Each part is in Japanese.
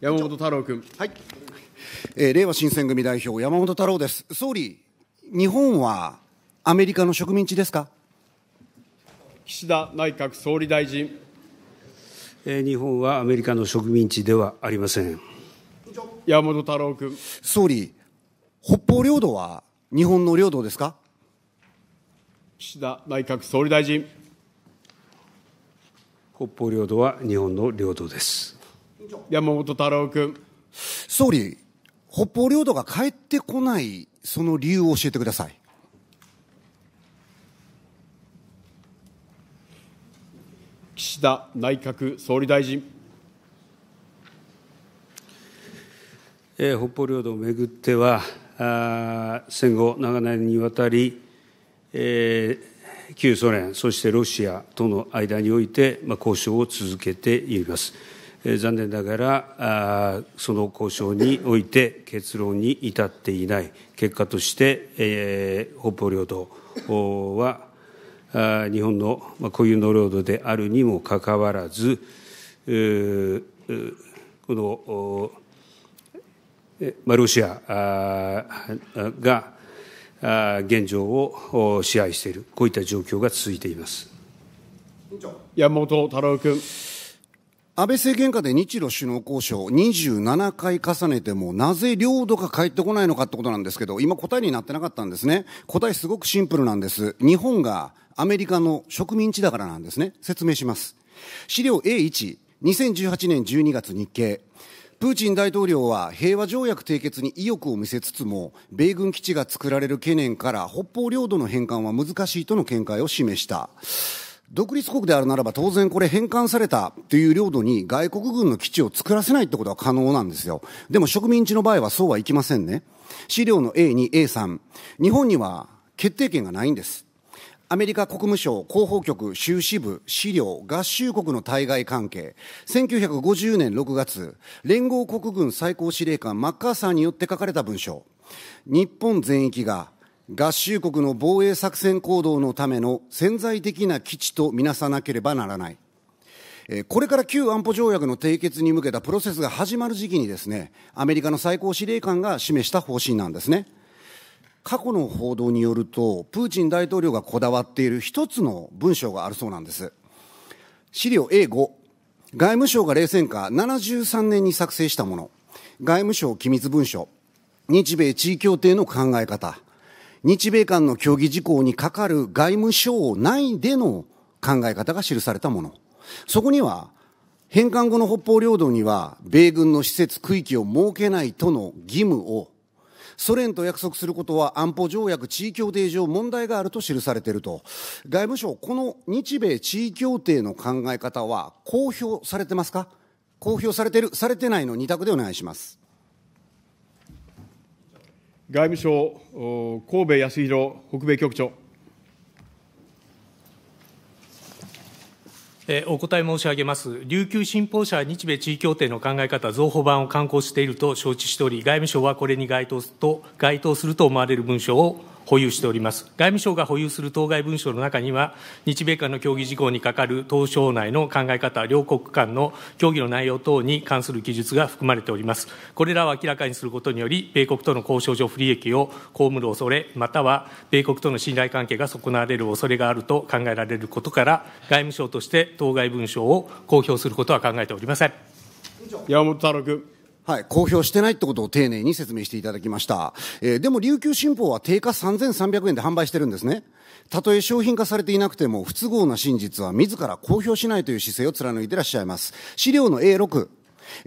山本太郎君。はい。えー、令和新選組代表山本太郎です。総理、日本はアメリカの植民地ですか。岸田内閣総理大臣。えー、日本はアメリカの植民地ではありません。山本太郎君。総理、北方領土は日本の領土ですか。岸田内閣総理大臣。北方領土は日本の領土です。山本太郎君。総理、北方領土が帰ってこない、その理由を教えてください。岸田内閣総理大臣。え北方領土をめぐっては、あ戦後、長年にわたり、え旧ソ連、そしてロシアとの間において、まあ、交渉を続けています。残念ながら、その交渉において結論に至っていない、結果として、北方領土は日本の固有の領土であるにもかかわらず、このロシアが現状を支配している、こういった状況が続いています山本太郎君。安倍政権下で日露首脳交渉27回重ねてもなぜ領土が返ってこないのかってことなんですけど、今答えになってなかったんですね。答えすごくシンプルなんです。日本がアメリカの植民地だからなんですね。説明します。資料 A1、2018年12月日経。プーチン大統領は平和条約締結に意欲を見せつつも、米軍基地が作られる懸念から北方領土の返還は難しいとの見解を示した。独立国であるならば当然これ返還されたという領土に外国軍の基地を作らせないってことは可能なんですよ。でも植民地の場合はそうはいきませんね。資料の A2、A3。日本には決定権がないんです。アメリカ国務省広報局収支部資料合衆国の対外関係1950年6月連合国軍最高司令官マッカーサーによって書かれた文章日本全域が合衆国の防衛作戦行動のための潜在的な基地とみなさなければならない。これから旧安保条約の締結に向けたプロセスが始まる時期にですね、アメリカの最高司令官が示した方針なんですね。過去の報道によると、プーチン大統領がこだわっている一つの文章があるそうなんです。資料 A5、外務省が冷戦下73年に作成したもの、外務省機密文書、日米地位協定の考え方、日米間の協議事項に係る外務省内での考え方が記されたもの。そこには、返還後の北方領土には、米軍の施設区域を設けないとの義務を、ソ連と約束することは安保条約地位協定上問題があると記されていると。外務省、この日米地位協定の考え方は公表されてますか公表されてる、されてないの2択でお願いします。外務省神戸康弘北米局長。お答え申し上げます。琉球新報社日米地位協定の考え方増補版を刊行していると承知しており、外務省はこれに該当すと該当すると思われる文書を保有しております。外務省が保有する当該文書の中には、日米間の協議事項に係る当省内の考え方、両国間の協議の内容等に関する記述が含まれております。これらを明らかにすることにより、米国との交渉上不利益を被る恐れ、または米国との信頼関係が損なわれる恐れがあると考えられることから、外務省として当該文書を公表することは考えておりません。山本太郎君。はい、公表してないってことを丁寧に説明していただきました。えー、でも琉球新報は定価3300円で販売してるんですね。たとえ商品化されていなくても不都合な真実は自ら公表しないという姿勢を貫いてらっしゃいます。資料の A6。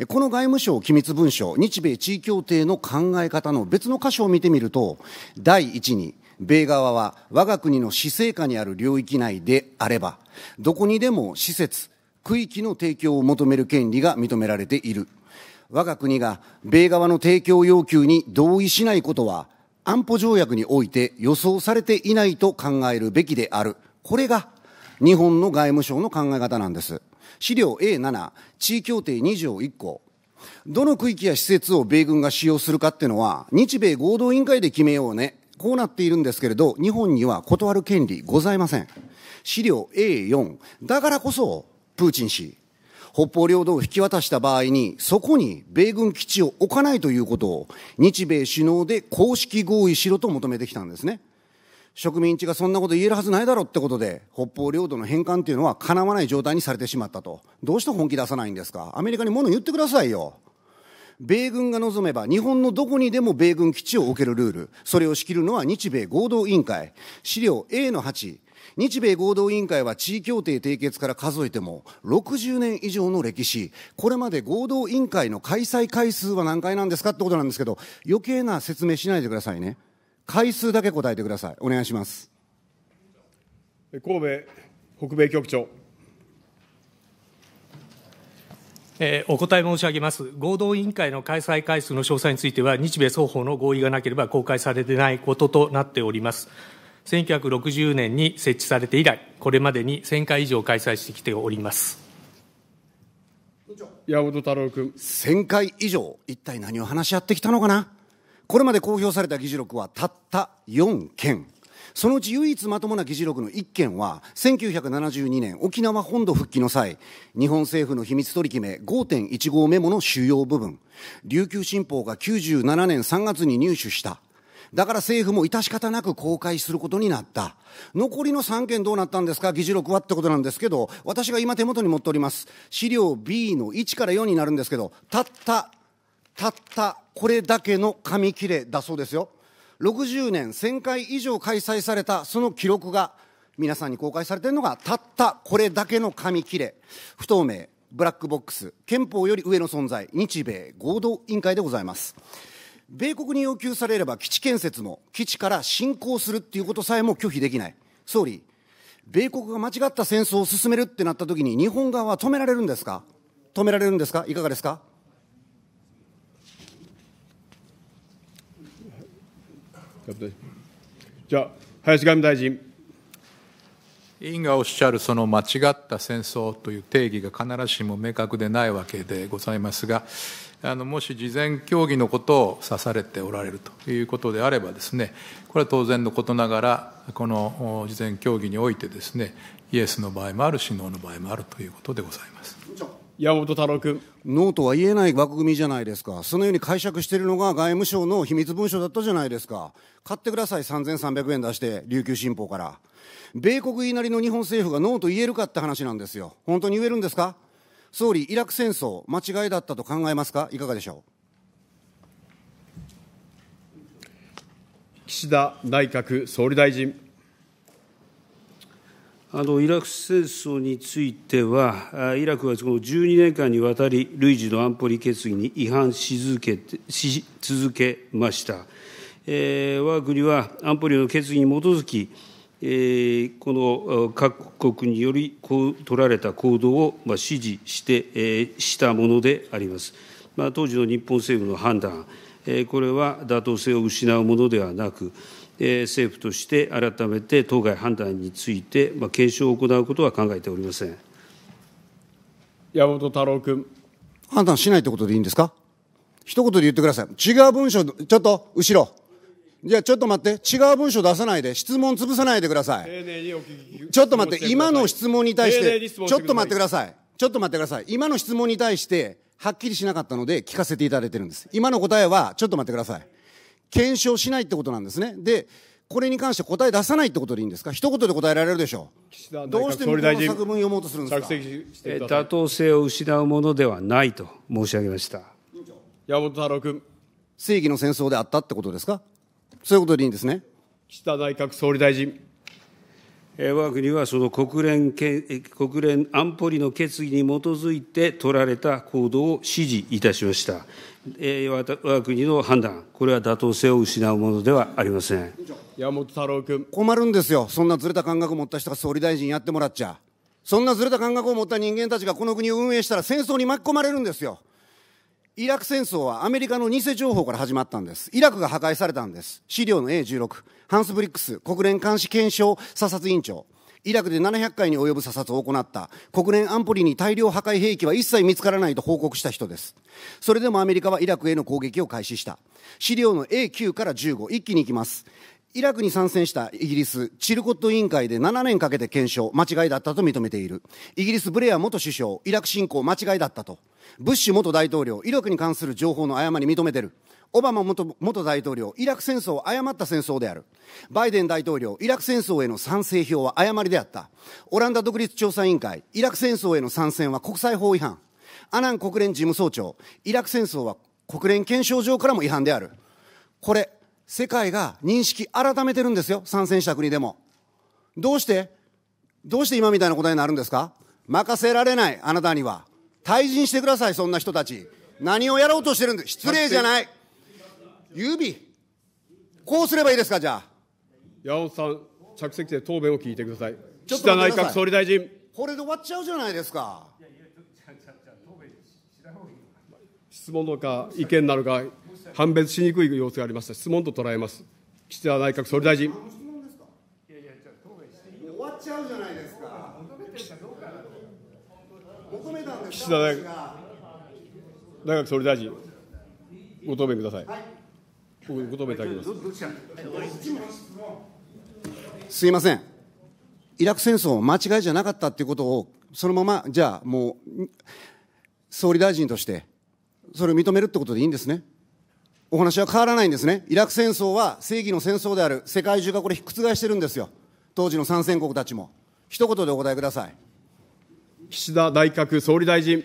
この外務省機密文書、日米地位協定の考え方の別の箇所を見てみると、第1に、米側は我が国の施政下にある領域内であれば、どこにでも施設、区域の提供を求める権利が認められている。我が国が米側の提供要求に同意しないことは安保条約において予想されていないと考えるべきである。これが日本の外務省の考え方なんです。資料 A7、地位協定2条1項。どの区域や施設を米軍が使用するかっていうのは、日米合同委員会で決めようね。こうなっているんですけれど、日本には断る権利ございません。資料 A4。だからこそ、プーチン氏、北方領土を引き渡した場合に、そこに米軍基地を置かないということを、日米首脳で公式合意しろと求めてきたんですね。植民地がそんなこと言えるはずないだろうってことで、北方領土の返還っていうのは叶わない状態にされてしまったと。どうして本気出さないんですかアメリカに物言ってくださいよ。米軍が望めば日本のどこにでも米軍基地を置けるルール。それを仕切るのは日米合同委員会。資料 A の8。日米合同委員会は地位協定締結から数えても60年以上の歴史、これまで合同委員会の開催回数は何回なんですかってことなんですけど、余計な説明しないでくださいね。回数だけ答えてください。お願いします。神戸北米局長。えお答え申し上げます。合同委員会の開催回数の詳細については、日米双方の合意がなければ公開されていないこととなっております。1960年に設置されて以来、これまでに1000回以上開催してきております。山本太郎君。1000回以上、一体何を話し合ってきたのかなこれまで公表された議事録はたった4件。そのうち唯一まともな議事録の1件は、1972年沖縄本土復帰の際、日本政府の秘密取り決め5.15メモの主要部分、琉球新報が97年3月に入手しただから政府も致し方なく公開することになった。残りの3件どうなったんですか議事録はってことなんですけど、私が今手元に持っております。資料 B の1から4になるんですけど、たった、たったこれだけの紙切れだそうですよ。60年1000回以上開催されたその記録が皆さんに公開されているのがたったこれだけの紙切れ不透明ブラックボックス憲法より上の存在日米合同委員会でございます米国に要求されれば基地建設も基地から侵攻するっていうことさえも拒否できない総理米国が間違った戦争を進めるってなった時に日本側は止められるんですか止められるんですかいかがですかじゃあ林外務大臣委員がおっしゃるその間違った戦争という定義が必ずしも明確でないわけでございますがあのもし事前協議のことを指されておられるということであればですね、これは当然のことながら、この事前協議においてですね、イエスの場合もある、首脳の場合もあるということでございます。山本太郎君ノーとは言えない枠組みじゃないですかそのように解釈しているのが外務省の秘密文書だったじゃないですか買ってください3300円出して琉球新報から米国言いなりの日本政府がノーと言えるかって話なんですよ本当に言えるんですか総理、イラク戦争、間違いだったと考えますか、いかがでしょう。岸田内閣総理大臣。あのイラク戦争については、イラクはその12年間にわたり、累次の安保理決議に違反し続けし続けました、えー。我が国は安保理の決議に基づき、この各国により取られた行動を支持したものであります。当時の日本政府の判断、これは妥当性を失うものではなく、政府として改めて当該判断について検証を行うことは考えておりません山本太郎君。判断しないということでいいんですか一言で言ってください。違う文章、ちょっと後ろ。いやちょっと待って違う文章出さないで質問潰さないでくださいちょっと待って今の質問に対してちょっと待ってくださいちょっと待ってください今の質問に対してはっきりしなかったので聞かせていただいてるんです今の答えはちょっと待ってください検証しないってことなんですねでこれに関して答え出さないってことでいいんですか一言で答えられるでしょうどうして無料の作文読もうとするんですか妥当性を失うものではないと申し上げました山本太郎君正義の戦争であったってことですかそういうことでいいんですね。岸田内閣総理大臣。我が国はその国連国連安保理の決議に基づいて取られた行動を支持いたしました。我が国の判断、これは妥当性を失うものではありません山本太郎君。困るんですよ、そんなずれた感覚を持った人が総理大臣やってもらっちゃ。そんなずれた感覚を持った人間たちがこの国を運営したら戦争に巻き込まれるんですよ。イラク戦争はアメリカの偽情報から始まったんです。イラクが破壊されたんです。資料の A16、ハンス・ブリックス国連監視検証査察委員長。イラクで700回に及ぶ査察を行った国連安保理に大量破壊兵器は一切見つからないと報告した人です。それでもアメリカはイラクへの攻撃を開始した。資料の A9 から15、一気に行きます。イラクに参戦したイギリス、チルコット委員会で7年かけて検証、間違いだったと認めている。イギリス、ブレア元首相、イラク侵攻、間違いだったと。ブッシュ元大統領、イラクに関する情報の誤り認めてる。オバマ元元大統領、イラク戦争を誤った戦争である。バイデン大統領、イラク戦争への賛成票は誤りであった。オランダ独立調査委員会、イラク戦争への参戦は国際法違反。アナン国連事務総長、イラク戦争は国連憲章上からも違反である。これ、世界が認識改めてるんですよ参戦した国でもどうしてどうして今みたいな答えになるんですか任せられないあなたには退陣してくださいそんな人たち何をやろうとしてるんです失礼じゃない指こうすればいいですかじゃあ八尾さん着席で答弁を聞いてください岸田内閣総理大臣これで終わっちゃうじゃないですか質問のか意見なのか判別しにくい様子がありました。質問と捉えます。岸田内閣総理大臣。ちゃうじゃないですか。求めたんです岸田内閣総理大臣、ご答弁ください。はい、ご答弁いただきます。すいません。イラク戦争、間違いじゃなかったっていうことを、そのまま、じゃあもう、総理大臣として、それを認めるってことでいいんですね。お話は変わらないんですね。イラク戦争は正義の戦争である。世界中がこれ覆してるんですよ。当時の参戦国たちも。一言でお答えください。岸田内閣総理大臣。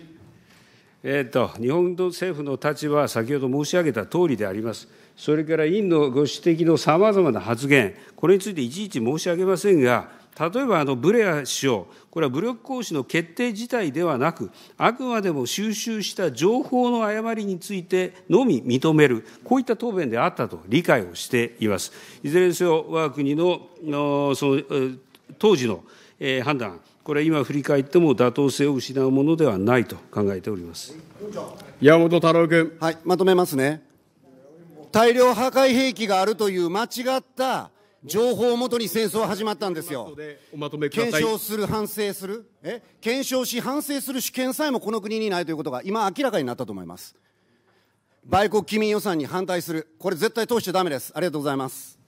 えーと、日本の政府の立場は先ほど申し上げたとおりであります、それから委員のご指摘のさまざまな発言、これについていちいち申し上げませんが、例えばあのブレア首相、これは武力行使の決定自体ではなく、あくまでも収集した情報の誤りについてのみ認める、こういった答弁であったと理解をしています。いずれにせよ、我が国のその当時の判断、これは今振り返っても妥当性を失うものではないと考えております山本太郎君、はい、まとめますね。大量破壊兵器があるという間違った情報をもとに戦争は始まったんですよ。検証する、反省する、え検証し、反省する主権さえもこの国にないということが今明らかになったと思います。売国機民予算に反対する。これ絶対通しちゃだめです。ありがとうございます。